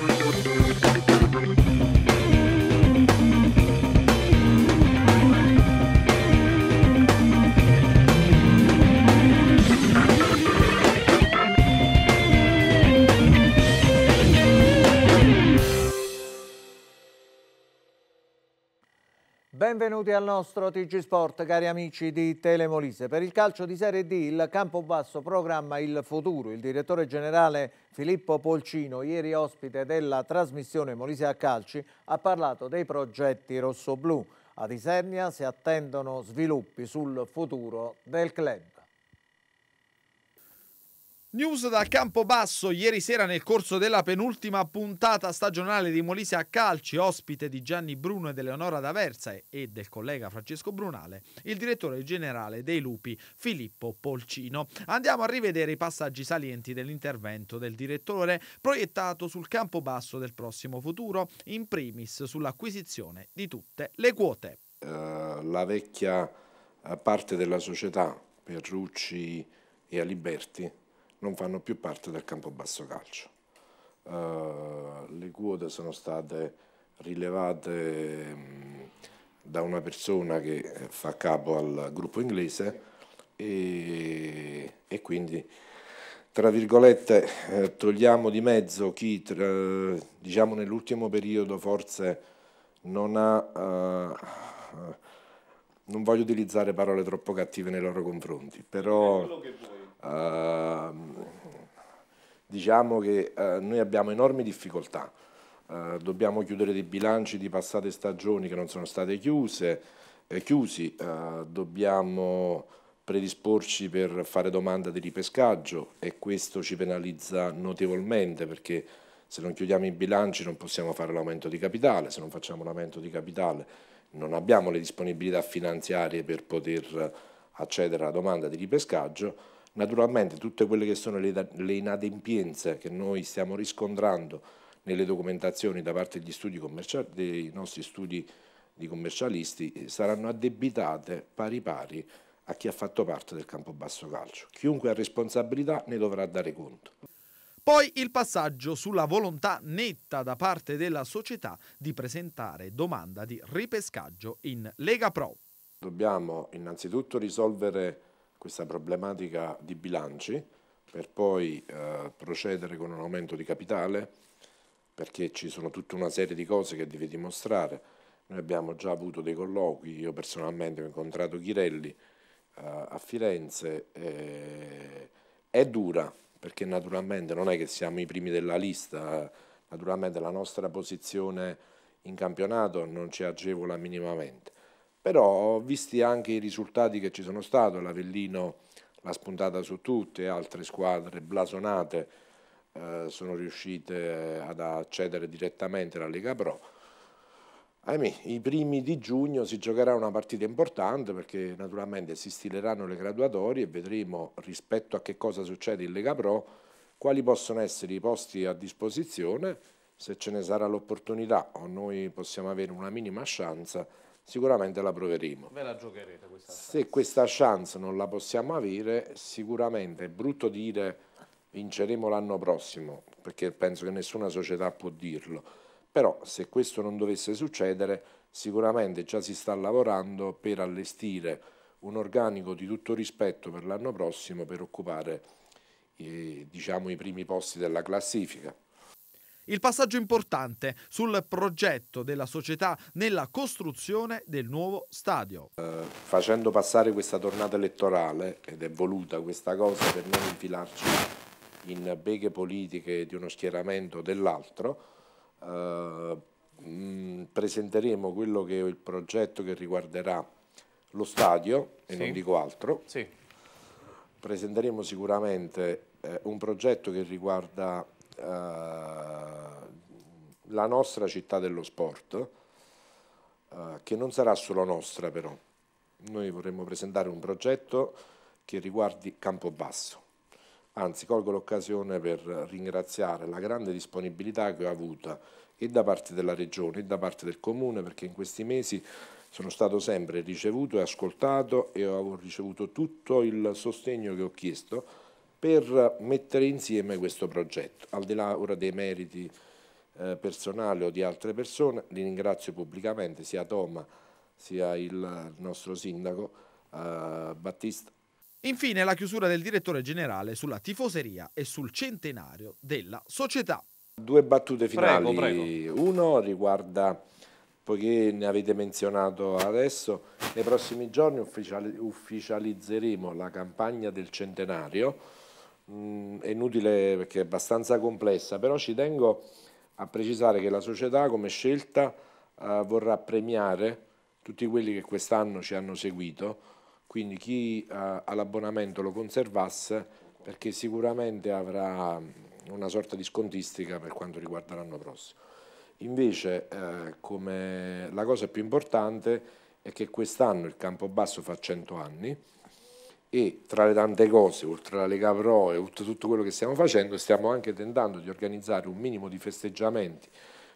Thank you. Benvenuti al nostro TG Sport, cari amici di Telemolise. Per il calcio di Serie D il Campobasso programma il futuro. Il direttore generale Filippo Polcino, ieri ospite della trasmissione Molise a Calci, ha parlato dei progetti rossoblù. Ad Isernia si attendono sviluppi sul futuro del club. News da Campobasso, ieri sera nel corso della penultima puntata stagionale di Molise a Calci, ospite di Gianni Bruno ed Eleonora D'Aversa e del collega Francesco Brunale, il direttore generale dei Lupi, Filippo Polcino. Andiamo a rivedere i passaggi salienti dell'intervento del direttore proiettato sul Campobasso del prossimo futuro, in primis sull'acquisizione di tutte le quote. Uh, la vecchia eh, parte della società, Perrucci e Aliberti, non fanno più parte del campo basso Calcio. Uh, le quote sono state rilevate um, da una persona che eh, fa capo al gruppo inglese e, e quindi tra virgolette eh, togliamo di mezzo chi tra, diciamo nell'ultimo periodo forse non ha uh, non voglio utilizzare parole troppo cattive nei loro confronti però Ehm, diciamo che eh, noi abbiamo enormi difficoltà, eh, dobbiamo chiudere dei bilanci di passate stagioni che non sono state chiuse, eh, chiusi, dobbiamo predisporci per fare domanda di ripescaggio e questo ci penalizza notevolmente perché se non chiudiamo i bilanci non possiamo fare l'aumento di capitale, se non facciamo l'aumento di capitale non abbiamo le disponibilità finanziarie per poter accedere alla domanda di ripescaggio Naturalmente tutte quelle che sono le, le inadempienze che noi stiamo riscontrando nelle documentazioni da parte dei nostri studi di commercialisti eh, saranno addebitate pari pari a chi ha fatto parte del campo basso Calcio. Chiunque ha responsabilità ne dovrà dare conto. Poi il passaggio sulla volontà netta da parte della società di presentare domanda di ripescaggio in Lega Pro. Dobbiamo innanzitutto risolvere questa problematica di bilanci per poi eh, procedere con un aumento di capitale perché ci sono tutta una serie di cose che devi dimostrare. Noi abbiamo già avuto dei colloqui, io personalmente ho incontrato Chirelli eh, a Firenze, eh, è dura perché naturalmente non è che siamo i primi della lista, eh. naturalmente la nostra posizione in campionato non ci agevola minimamente però visti anche i risultati che ci sono stati, l'Avellino l'ha spuntata su tutte, altre squadre blasonate eh, sono riuscite ad accedere direttamente alla Lega Pro. Ahimè, i primi di giugno si giocherà una partita importante perché naturalmente si stileranno le graduatorie e vedremo rispetto a che cosa succede in Lega Pro quali possono essere i posti a disposizione, se ce ne sarà l'opportunità o noi possiamo avere una minima chance sicuramente la proveremo. Ve la giocherete questa Se chance. questa chance non la possiamo avere, sicuramente è brutto dire vinceremo l'anno prossimo, perché penso che nessuna società può dirlo, però se questo non dovesse succedere, sicuramente già si sta lavorando per allestire un organico di tutto rispetto per l'anno prossimo per occupare eh, diciamo, i primi posti della classifica. Il passaggio importante sul progetto della società nella costruzione del nuovo stadio. Eh, facendo passare questa tornata elettorale, ed è voluta questa cosa per non infilarci in beghe politiche di uno schieramento o dell'altro, eh, mm, presenteremo quello che è il progetto che riguarderà lo stadio, e sì. non dico altro. Sì. Presenteremo sicuramente eh, un progetto che riguarda eh, la nostra città dello sport, eh, che non sarà solo nostra però. Noi vorremmo presentare un progetto che riguardi Campobasso. Anzi, colgo l'occasione per ringraziare la grande disponibilità che ho avuta e da parte della Regione e da parte del Comune, perché in questi mesi sono stato sempre ricevuto e ascoltato e ho ricevuto tutto il sostegno che ho chiesto per mettere insieme questo progetto. Al di là ora dei meriti eh, personali o di altre persone, li ringrazio pubblicamente sia Toma sia il nostro sindaco eh, Battista. Infine la chiusura del direttore generale sulla tifoseria e sul centenario della società. Due battute finali. Prego, prego. Uno riguarda, poiché ne avete menzionato adesso, nei prossimi giorni ufficializzeremo la campagna del centenario mh, mm, è inutile perché è abbastanza complessa, però ci tengo a precisare che la società come scelta eh, vorrà premiare tutti quelli che quest'anno ci hanno seguito, quindi chi eh, ha l'abbonamento lo conservasse perché sicuramente avrà mm, una sorta di scontistica per quanto riguarda l'anno prossimo. Invece eh, come la cosa più importante è che quest'anno il Campobasso fa 100 anni, e tra le tante cose, oltre alla Lega Pro e oltre tutto quello che stiamo facendo, stiamo anche tentando di organizzare un minimo di festeggiamenti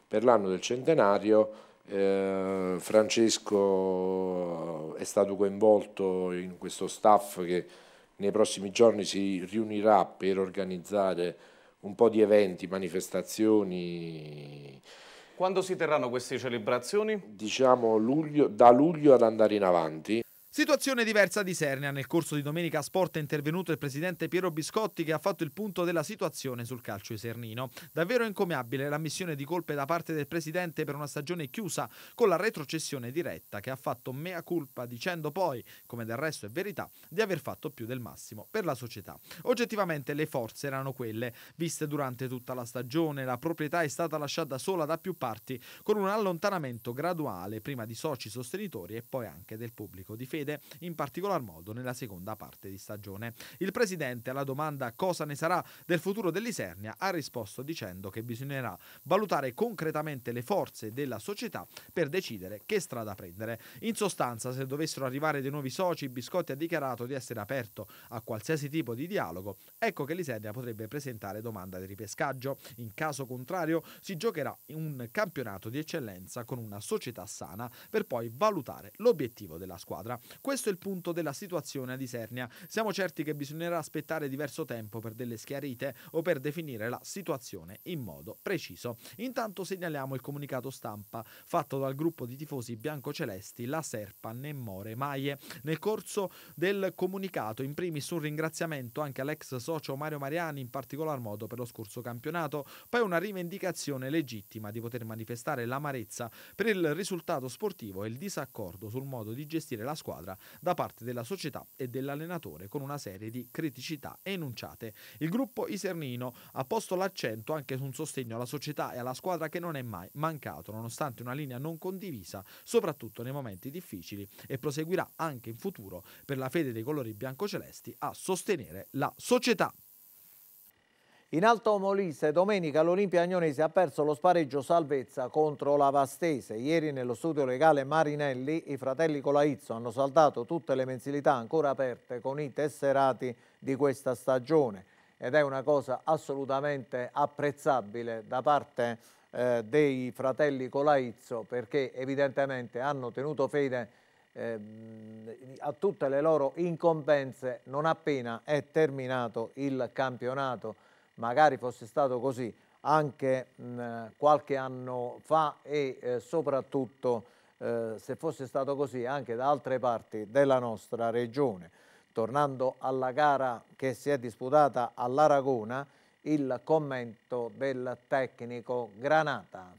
per l'anno del centenario. Eh, Francesco è stato coinvolto in questo staff che nei prossimi giorni si riunirà per organizzare un po' di eventi, manifestazioni. Quando si terranno queste celebrazioni? Diciamo luglio, da luglio ad andare in avanti. Situazione diversa di Sernia. Nel corso di Domenica Sport è intervenuto il presidente Piero Biscotti che ha fatto il punto della situazione sul calcio esernino. Davvero incomiabile l'ammissione di colpe da parte del presidente per una stagione chiusa con la retrocessione diretta che ha fatto mea culpa dicendo poi, come del resto è verità, di aver fatto più del massimo per la società. Oggettivamente le forze erano quelle, viste durante tutta la stagione, la proprietà è stata lasciata sola da più parti con un allontanamento graduale prima di soci sostenitori e poi anche del pubblico di vede in particolar modo nella seconda parte di stagione. Il presidente alla domanda cosa ne sarà del futuro dell'Isernia ha risposto dicendo che bisognerà valutare concretamente le forze della società per decidere che strada prendere. In sostanza, se dovessero arrivare dei nuovi soci, Biscotti ha dichiarato di essere aperto a qualsiasi tipo di dialogo. Ecco che l'Isernia potrebbe presentare domanda di ripescaggio. In caso contrario, si giocherà un campionato di eccellenza con una società sana per poi valutare l'obiettivo della squadra. Questo è il punto della situazione ad Isernia. Siamo certi che bisognerà aspettare diverso tempo per delle schiarite o per definire la situazione in modo preciso. Intanto segnaliamo il comunicato stampa fatto dal gruppo di tifosi biancocelesti La Serpa Nemmore Maie. Nel corso del comunicato, in primis un ringraziamento anche all'ex socio Mario Mariani, in particolar modo per lo scorso campionato, poi una rivendicazione legittima di poter manifestare l'amarezza per il risultato sportivo e il disaccordo sul modo di gestire la squadra squadra da parte della società e dell'allenatore con una serie di criticità enunciate. Il gruppo Isernino ha posto l'accento anche su un sostegno alla società e alla squadra che non è mai mancato, nonostante una linea non condivisa, soprattutto nei momenti difficili, e proseguirà anche in futuro per la fede dei colori biancocelesti a sostenere la società. In Alto Molise domenica l'Olimpia Agnonese ha perso lo spareggio salvezza contro la Vastese. Ieri nello studio legale Marinelli i fratelli Colaizzo hanno saldato tutte le mensilità ancora aperte con i tesserati di questa stagione ed è una cosa assolutamente apprezzabile da parte eh, dei fratelli Colaizzo perché evidentemente hanno tenuto fede eh, a tutte le loro incombenze non appena è terminato il campionato magari fosse stato così anche mh, qualche anno fa e eh, soprattutto eh, se fosse stato così anche da altre parti della nostra regione. Tornando alla gara che si è disputata all'Aragona, il commento del tecnico Granata.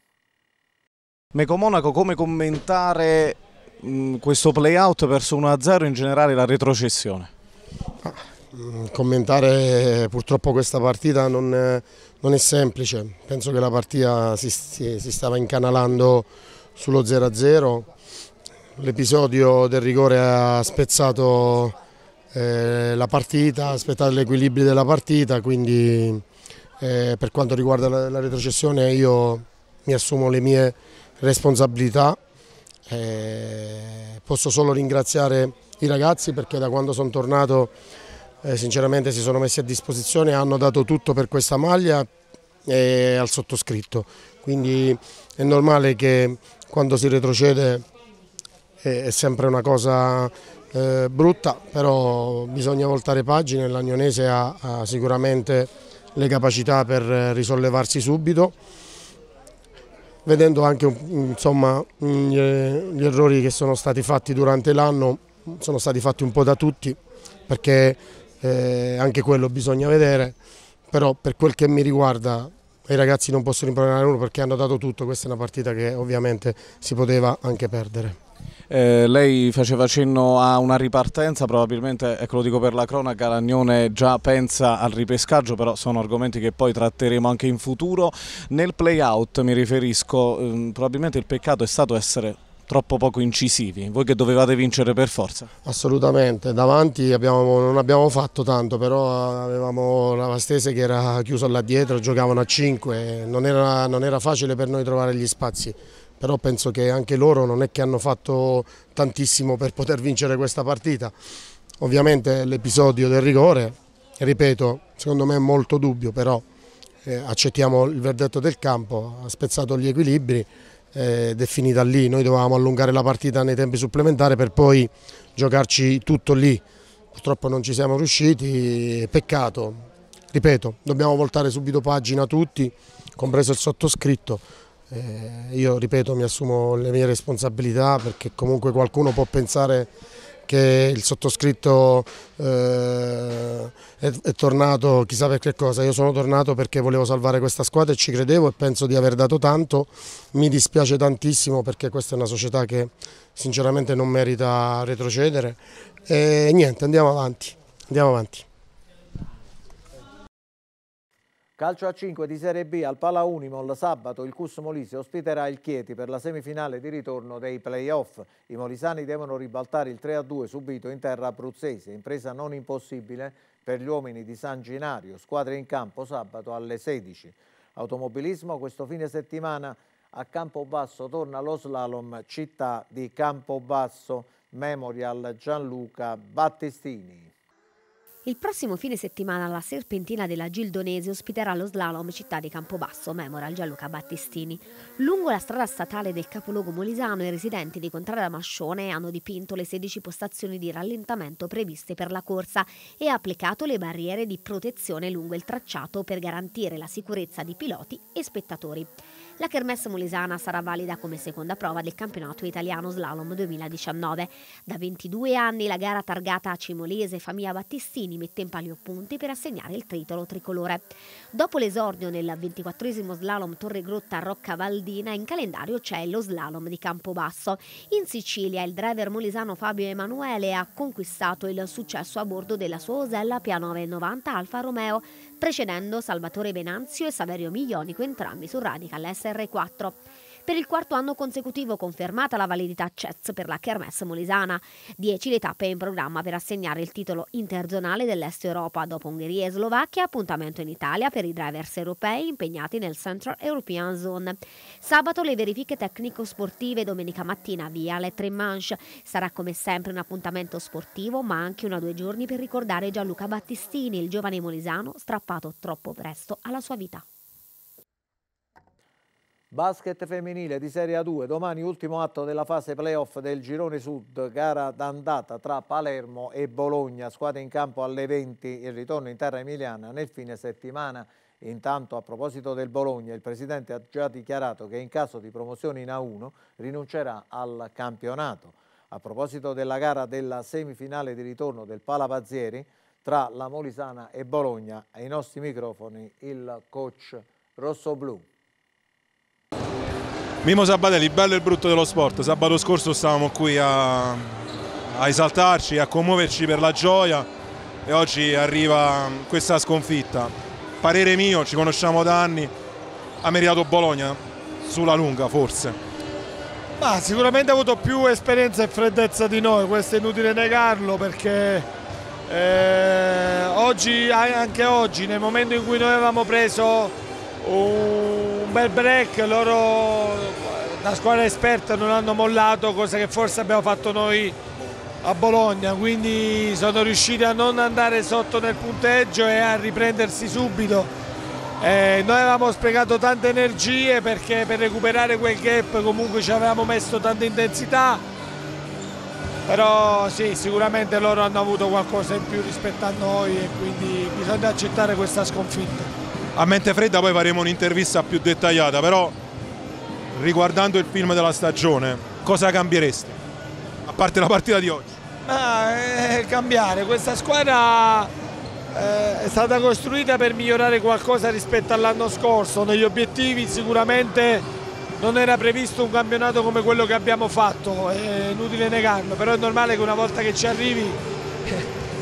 Meco Monaco, come commentare mh, questo playout verso 1-0 in generale la retrocessione? Ah, Mm, commentare purtroppo questa partita non, non, è semplice, penso che la partita si, si, si stava incanalando sullo 0-0, l'episodio del rigore ha spezzato eh, la partita, ha spezzato l'equilibrio della partita, quindi eh, per quanto riguarda la, la retrocessione io mi assumo le mie responsabilità, eh, posso solo ringraziare i ragazzi perché da quando sono tornato eh, sinceramente si sono messi a disposizione, hanno dato tutto per questa maglia e al sottoscritto, quindi è normale che quando si retrocede è, eh, è sempre una cosa eh, brutta, però bisogna voltare pagine, l'Agnonese ha, ha sicuramente le capacità per risollevarsi subito vedendo anche insomma, gli, errori che sono stati fatti durante l'anno, sono stati fatti un po' da tutti, perché eh, anche quello bisogna vedere, però per quel che mi riguarda i ragazzi non possono rimproverare nulla perché hanno dato tutto, questa è una partita che ovviamente si poteva anche perdere. Eh, lei faceva cenno a una ripartenza, probabilmente, ecco lo dico per la cronaca, Lagnone già pensa al ripescaggio, però sono argomenti che poi tratteremo anche in futuro. Nel play-out mi riferisco, ehm, probabilmente il peccato è stato essere troppo poco incisivi, voi che dovevate vincere per forza? Assolutamente, davanti abbiamo, non abbiamo fatto tanto, però avevamo la Vastese che era chiusa là dietro, giocavano a 5, non era, non era facile per noi trovare gli spazi però penso che anche loro non è che hanno fatto tantissimo per poter vincere questa partita. Ovviamente l'episodio del rigore, ripeto, secondo me è molto dubbio, però eh, accettiamo il verdetto del campo, ha spezzato gli equilibri, ed eh, è finita lì, noi dovevamo allungare la partita nei tempi supplementari per poi giocarci tutto lì, purtroppo non ci siamo riusciti, peccato, ripeto, dobbiamo voltare subito pagina tutti, compreso il sottoscritto, eh, io ripeto mi assumo le mie responsabilità perché comunque qualcuno può pensare che il sottoscritto eh, è, è, tornato chissà per che cosa, io sono tornato perché volevo salvare questa squadra e ci credevo e penso di aver dato tanto, mi dispiace tantissimo perché questa è una società che sinceramente non merita retrocedere e niente andiamo avanti, andiamo avanti. Calcio a 5 di Serie B al Pala Unimol sabato il Cus Molise ospiterà il Chieti per la semifinale di ritorno dei playoff. I molisani devono ribaltare il 3-2 subito in terra abruzzese, impresa non impossibile per gli uomini di San Ginario, squadre in campo sabato alle 16. Automobilismo questo fine settimana a Campobasso torna lo slalom città di Campobasso Memorial Gianluca Battistini. Il prossimo fine settimana la Serpentina della Gildonese ospiterà lo slalom Città di Campobasso, memorial Gianluca Battistini. Lungo la strada statale del capoluogo molisano i residenti di Contrada Mascione hanno dipinto le 16 postazioni di rallentamento previste per la corsa e applicato le barriere di protezione lungo il tracciato per garantire la sicurezza di piloti e spettatori. La Kermesse Mulesana sarà valida come seconda prova del campionato italiano Slalom 2019. Da 22 anni la gara targata a Cimolese Famiglia Battistini mette in palio punti per assegnare il titolo tricolore. Dopo l'esordio nel 24 Slalom Torre Grotta Rocca Valdina, in calendario c'è lo Slalom di Campobasso. In Sicilia il driver mulesano Fabio Emanuele ha conquistato il successo a bordo della sua Osella Pia 990 Alfa Romeo precedendo Salvatore Venanzio e Saverio Miglionico entrambi su Radical SR4. Per il quarto anno consecutivo confermata la validità CEZ per la Kermesse Molisana. Dieci le tappe in programma per assegnare il titolo interzonale dell'Est Europa dopo Ungheria e Slovacchia, appuntamento in Italia per i drivers europei impegnati nel Central European Zone. Sabato le verifiche tecnico-sportive, domenica mattina via Le Tre Manche. Sarà come sempre un appuntamento sportivo, ma anche una due giorni per ricordare Gianluca Battistini, il giovane molisano strappato troppo presto alla sua vita. Basket femminile di Serie A2, domani ultimo atto della fase playoff del girone sud, gara d'andata tra Palermo e Bologna, squadra in campo alle 20, il ritorno in terra emiliana nel fine settimana. Intanto a proposito del Bologna, il Presidente ha già dichiarato che in caso di promozione in A1 rinuncerà al campionato. A proposito della gara della semifinale di ritorno del Palapazzieri tra la Molisana e Bologna, ai nostri microfoni il coach rossoblù. Mimo Sabatelli, bello e brutto dello sport. Sabato scorso stavamo qui a, a esaltarci, a commuoverci per la gioia e oggi arriva questa sconfitta. Parere mio, ci conosciamo da anni, ha meritato Bologna sulla lunga forse. Ma sicuramente ha avuto più esperienza e freddezza di noi, questo è inutile negarlo perché eh, oggi, anche oggi nel momento in cui noi avevamo preso un bel break, loro la squadra esperta non hanno mollato, cosa che forse abbiamo fatto noi a Bologna, quindi sono riusciti a non andare sotto nel punteggio e a riprendersi subito. Eh, noi avevamo sprecato tante energie perché per recuperare quel gap comunque ci avevamo messo tanta intensità, però sì, sicuramente loro hanno avuto qualcosa in più rispetto a noi e quindi bisogna accettare questa sconfitta. A mente fredda poi faremo un'intervista più dettagliata, però riguardando il film della stagione, cosa cambiereste A parte la partita di oggi. Ah, eh, cambiare, questa squadra eh, è stata costruita per migliorare qualcosa rispetto all'anno scorso, negli obiettivi sicuramente non era previsto un campionato come quello che abbiamo fatto, è inutile negarlo, però è normale che una volta che ci arrivi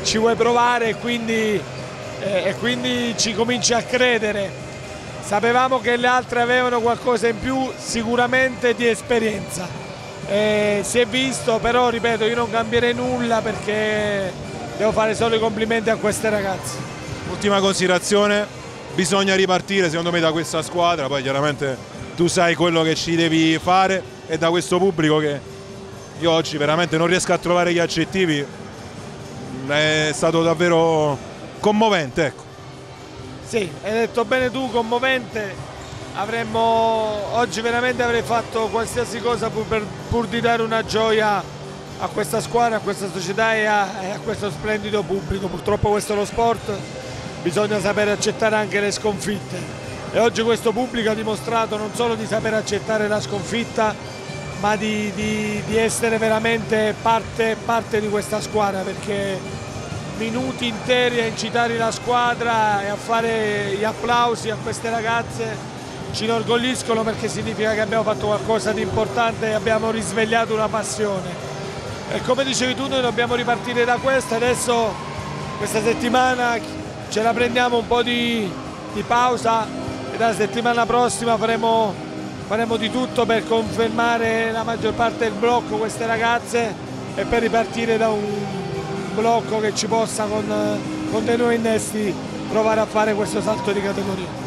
ci vuoi provare e quindi eh, e quindi ci comincia a credere. Sapevamo che le altre avevano qualcosa in più sicuramente di esperienza. E eh, si è visto, però ripeto, io non cambierei nulla perché devo fare solo i complimenti a queste ragazze. Ultima considerazione, bisogna ripartire secondo me da questa squadra, poi chiaramente tu sai quello che ci devi fare e da questo pubblico che io oggi veramente non riesco a trovare gli accettivi è stato davvero commovente, ecco. Sì, hai detto bene tu, commovente. Avremmo, oggi veramente avrei fatto qualsiasi cosa pur, per, pur di dare una gioia a questa squadra, a questa società e a, e a questo splendido pubblico. Purtroppo questo è lo sport, bisogna sapere accettare anche le sconfitte. E oggi questo pubblico ha dimostrato non solo di sapere accettare la sconfitta, ma di, di, di essere veramente parte, parte di questa squadra perché minuti interi a incitare la squadra e a fare gli applausi a queste ragazze ci inorgogliscono perché significa che abbiamo fatto qualcosa di importante e abbiamo risvegliato una passione. E come dicevi tu noi dobbiamo ripartire da questo, adesso questa settimana ce la prendiamo un po' di, di pausa e dalla settimana prossima faremo, faremo di tutto per confermare la maggior parte del blocco queste ragazze e per ripartire da un blocco che ci possa con, con dei nuovi innesti provare a fare questo salto di categoria.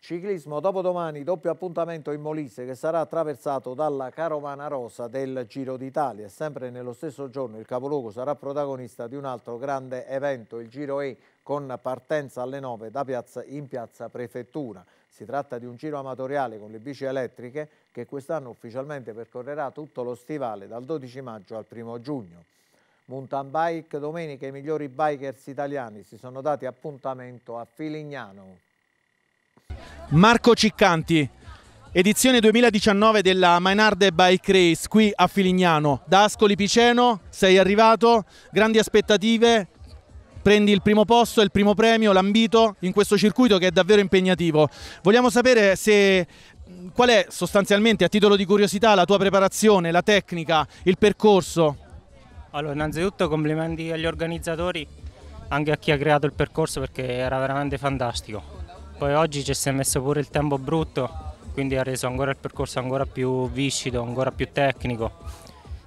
Ciclismo dopodomani, doppio appuntamento in Molise che sarà attraversato dalla carovana rosa del Giro d'Italia. Sempre nello stesso giorno il capoluogo sarà protagonista di un altro grande evento, il Giro E, con partenza alle 9 piazza, in piazza Prefettura. Si tratta di un giro amatoriale con le bici elettriche che quest'anno ufficialmente percorrerà tutto lo stivale dal 12 maggio al 1 giugno. Mountain Bike domenica i migliori bikers italiani si sono dati appuntamento a Filignano. Marco Ciccanti, edizione 2019 della Mainarde Bike Race qui a Filignano. Da Ascoli Piceno sei arrivato, grandi aspettative, prendi il primo posto, il primo premio, l'ambito in questo circuito che è davvero impegnativo. Vogliamo sapere se qual è sostanzialmente a titolo di curiosità la tua preparazione, la tecnica, il percorso? Allora, innanzitutto complimenti agli organizzatori, anche a chi ha creato il percorso perché era veramente fantastico. Poi oggi ci si è messo pure il tempo brutto, quindi ha reso ancora il percorso ancora più viscido, ancora più tecnico,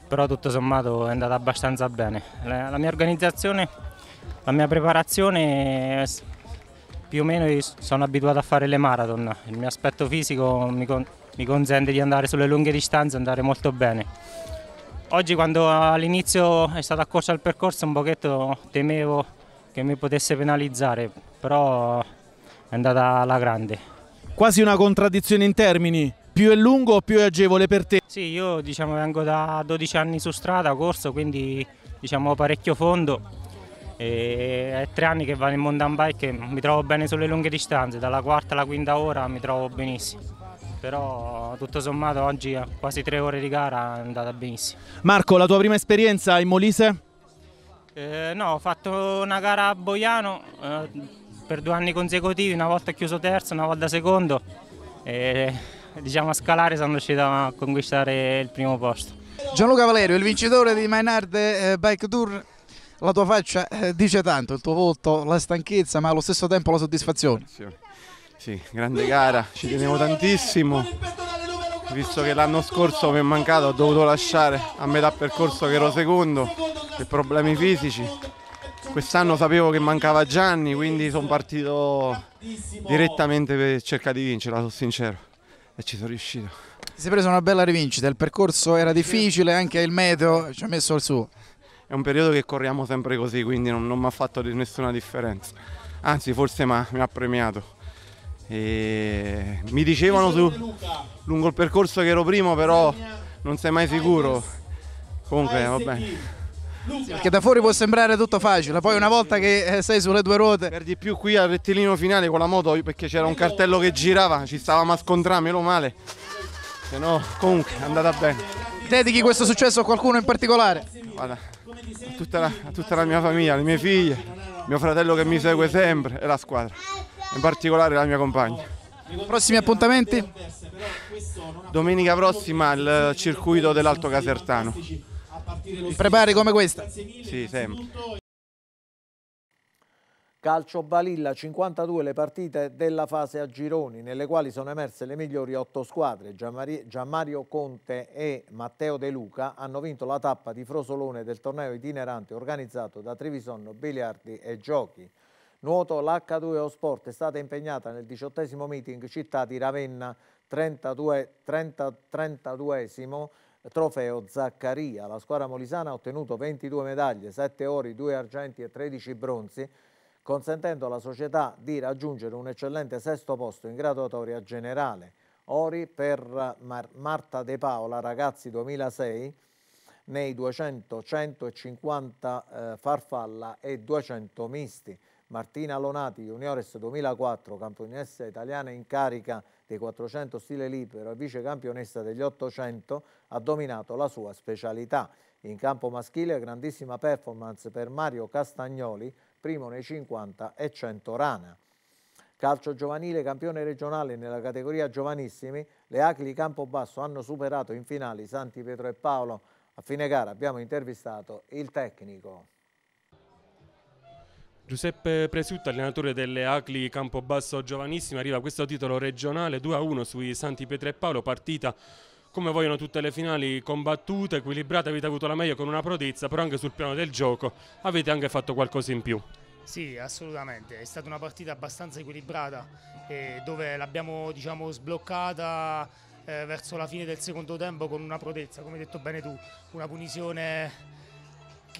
però tutto sommato è andata abbastanza bene. La mia organizzazione, la mia preparazione, più o meno sono abituato a fare le marathon, il mio aspetto fisico mi, consente di andare sulle lunghe distanze e andare molto bene Oggi quando all'inizio è stata accorsa al percorso un pochetto temevo che mi potesse penalizzare, però è andata alla grande. Quasi una contraddizione in termini, più è lungo più è agevole per te? Sì, io diciamo vengo da 12 anni su strada, corso, quindi diciamo parecchio fondo. E è tre anni che vado in mountain bike e mi trovo bene sulle lunghe distanze, dalla quarta alla quinta ora mi trovo benissimo però tutto sommato oggi a quasi tre ore di gara è andata benissimo. Marco, la tua prima esperienza in Molise? Eh, no, ho fatto una gara a Boiano eh, per due anni consecutivi, una volta chiuso terzo, una volta secondo e diciamo a scalare sono riuscito a conquistare il primo posto. Gianluca Valerio, il vincitore di Maynard eh, Bike Tour la tua faccia eh, dice tanto, il tuo volto, la stanchezza, ma allo stesso tempo la soddisfazione. Sì, grande gara, ci tenevo tantissimo. Visto che l'anno scorso mi è mancato, ho dovuto lasciare a metà percorso che ero secondo per problemi fisici. Quest'anno sapevo che mancava Gianni, quindi sono partito direttamente per cercare di vincerla, sono sincero. E ci sono riuscito. Ti sei preso una bella rivincita, il percorso era difficile, anche il meteo ci ha messo il suo. È un periodo che corriamo sempre così, quindi non, non mi ha fatto nessuna differenza. Anzi, forse mi ha premiato. E mi dicevano su, lungo il percorso che ero primo, però non sei mai sicuro. Comunque, va bene. Perché da fuori può sembrare tutto facile, poi una volta che eh, sei sulle due ruote... Per di più qui al rettilineo finale con la moto, perché c'era un cartello che girava, ci stavamo a scontrare, meno male. Se no, comunque, è andata bene. Dedichi questo successo a qualcuno in particolare? Guarda, a tutta la, a tutta la mia famiglia, le mie figlie, mio fratello che mi segue sempre e la squadra in particolare la mia compagna. Prossimi appuntamenti? Domenica prossima al circuito dell'Alto Casertano. Prepari come questa? Sì, sempre. Calcio Balilla, 52 le partite della fase a gironi, nelle quali sono emerse le migliori otto squadre. Gianmario Conte e Matteo De Luca hanno vinto la tappa di Frosolone del torneo itinerante organizzato da Trevisonno, Biliardi e Giochi. Nuoto l'H2O Sport è stata impegnata nel diciottesimo meeting città di Ravenna 32, 30, 32esimo trofeo Zaccaria. La squadra molisana ha ottenuto 22 medaglie, 7 ori, 2 argenti e 13 bronzi, consentendo alla società di raggiungere un eccellente sesto posto in graduatoria generale. Ori per Mar Marta De Paola, ragazzi 2006, nei 200, 150 eh, farfalla e 200 misti. Martina Lonati, juniores 2004, campionessa italiana in carica dei 400 stile libero e vice campionessa degli 800, ha dominato la sua specialità. In campo maschile grandissima performance per Mario Castagnoli, primo nei 50 e 100 rana. Calcio giovanile campione regionale nella categoria giovanissimi, le Acli Campobasso hanno superato in finale Santi Pietro e Paolo. A fine gara abbiamo intervistato il tecnico. Giuseppe Presutta, allenatore delle Acli Campobasso Giovanissima, arriva a questo titolo regionale 2-1 sui Santi Pietro e Paolo, partita come vogliono tutte le finali combattute, equilibrate, avete avuto la meglio con una prodezza, però anche sul piano del gioco avete anche fatto qualcosa in più. Sì, assolutamente, è stata una partita abbastanza equilibrata eh, dove l'abbiamo diciamo, sbloccata eh, verso la fine del secondo tempo con una prodezza, come hai detto bene tu, una punizione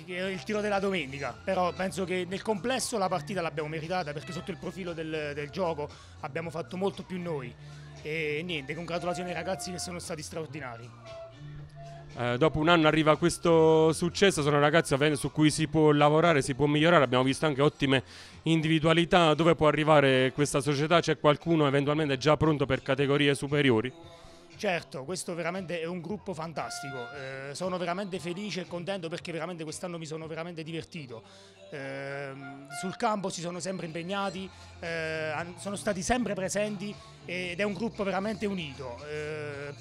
il tiro della domenica, però penso che nel complesso la partita l'abbiamo meritata perché sotto il profilo del, del gioco abbiamo fatto molto più noi e niente, congratulazioni ai ragazzi che sono stati straordinari. Eh, dopo un anno arriva questo successo, sono ragazzi su cui si può lavorare, si può migliorare, abbiamo visto anche ottime individualità, dove può arrivare questa società? C'è qualcuno eventualmente già pronto per categorie superiori? Certo, questo veramente è un gruppo fantastico, eh, sono veramente felice e contento perché veramente quest'anno mi sono veramente divertito. Eh, sul campo si sono sempre impegnati, eh, sono stati sempre presenti ed è un gruppo veramente unito. Eh,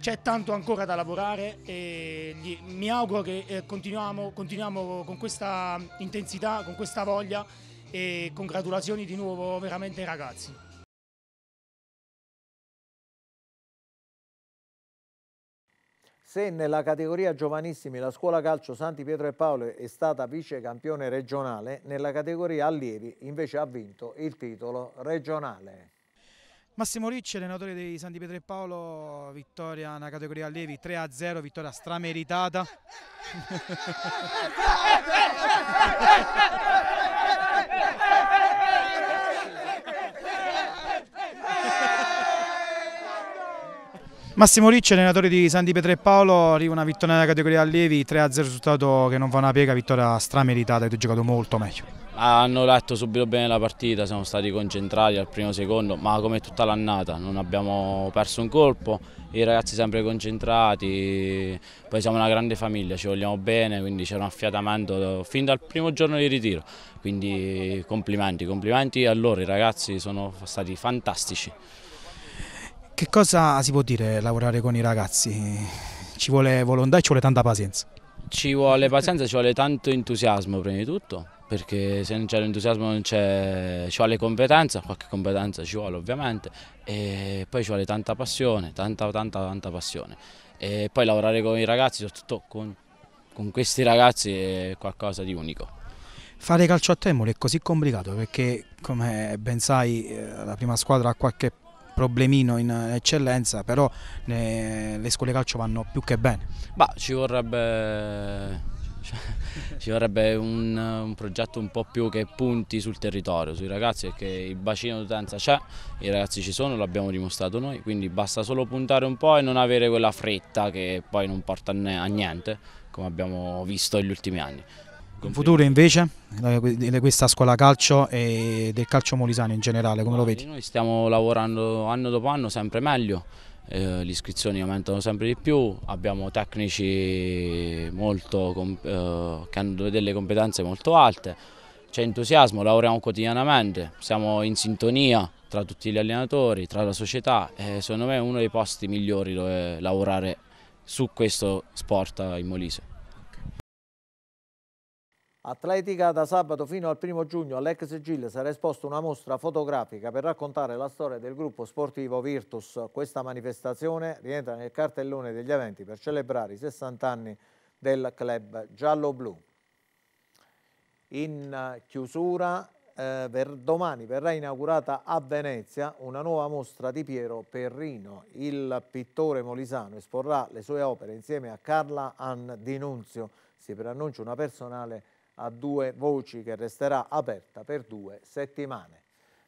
c'è tanto ancora da lavorare e mi auguro che eh, continuiamo, continuiamo con questa intensità, con questa voglia e congratulazioni di nuovo veramente ai ragazzi. Se nella categoria giovanissimi la scuola calcio Santi Pietro e Paolo è stata vice campione regionale, nella categoria allievi invece ha vinto il titolo regionale. Massimo Ricci, allenatore dei Santi Pietro e Paolo, vittoria nella categoria allievi 3-0, vittoria strameritata. Massimo Ricci, allenatore di Sandi Di e Paolo, arriva una vittoria nella categoria allievi, 3-0 risultato che non fa una piega, vittoria strameritata, avete giocato molto meglio. Hanno letto subito bene la partita, siamo stati concentrati al primo secondo, ma come tutta l'annata non abbiamo perso un colpo, i ragazzi sempre concentrati, poi siamo una grande famiglia, ci vogliamo bene, quindi c'è un affiatamento fin dal primo giorno di ritiro, quindi complimenti, complimenti a loro, i ragazzi sono stati fantastici. Che cosa si può dire lavorare con i ragazzi? Ci vuole volontà e ci vuole tanta pazienza. Ci vuole pazienza, ci vuole tanto entusiasmo prima di tutto, perché se non c'è l'entusiasmo non c'è, ci vuole competenza, qualche competenza ci vuole ovviamente, e poi ci vuole tanta passione, tanta tanta tanta passione. E poi lavorare con i ragazzi, soprattutto con, con questi ragazzi, è qualcosa di unico. Fare calcio a Temmoli è così complicato perché, come ben sai, eh, la prima squadra ha qualche problemino in eccellenza, però eh, le scuole calcio vanno più che bene. Bah, ci vorrebbe cioè, ci vorrebbe un, un, progetto un po' più che punti sul territorio, sui ragazzi, perché il bacino d'utenza c'è, i ragazzi ci sono, l'abbiamo dimostrato noi, quindi basta solo puntare un po' e non avere quella fretta che poi non porta a niente, come abbiamo visto negli ultimi anni. Un futuro invece eh, di questa scuola calcio e del calcio molisano in generale, come lo vedi? Noi stiamo lavorando anno dopo anno sempre meglio, eh, le iscrizioni aumentano sempre di più, abbiamo tecnici molto, eh, che hanno delle competenze molto alte, c'è entusiasmo, lavoriamo quotidianamente, siamo in sintonia tra tutti gli allenatori, tra la società e secondo me è uno dei posti migliori dove lavorare su questo sport in Molise. Atletica da sabato fino al primo giugno all'ex Gil sarà esposta una mostra fotografica per raccontare la storia del gruppo sportivo Virtus. Questa manifestazione rientra nel cartellone degli eventi per celebrare i 60 anni del club giallo-blu. In chiusura, eh, per domani verrà inaugurata a Venezia una nuova mostra di Piero Perrino. Il pittore molisano esporrà le sue opere insieme a Carla Ann Di Si preannuncia una personale a due voci che resterà aperta per due settimane.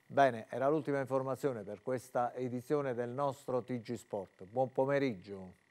Bene, era l'ultima informazione per questa edizione del nostro TG Sport. Buon pomeriggio.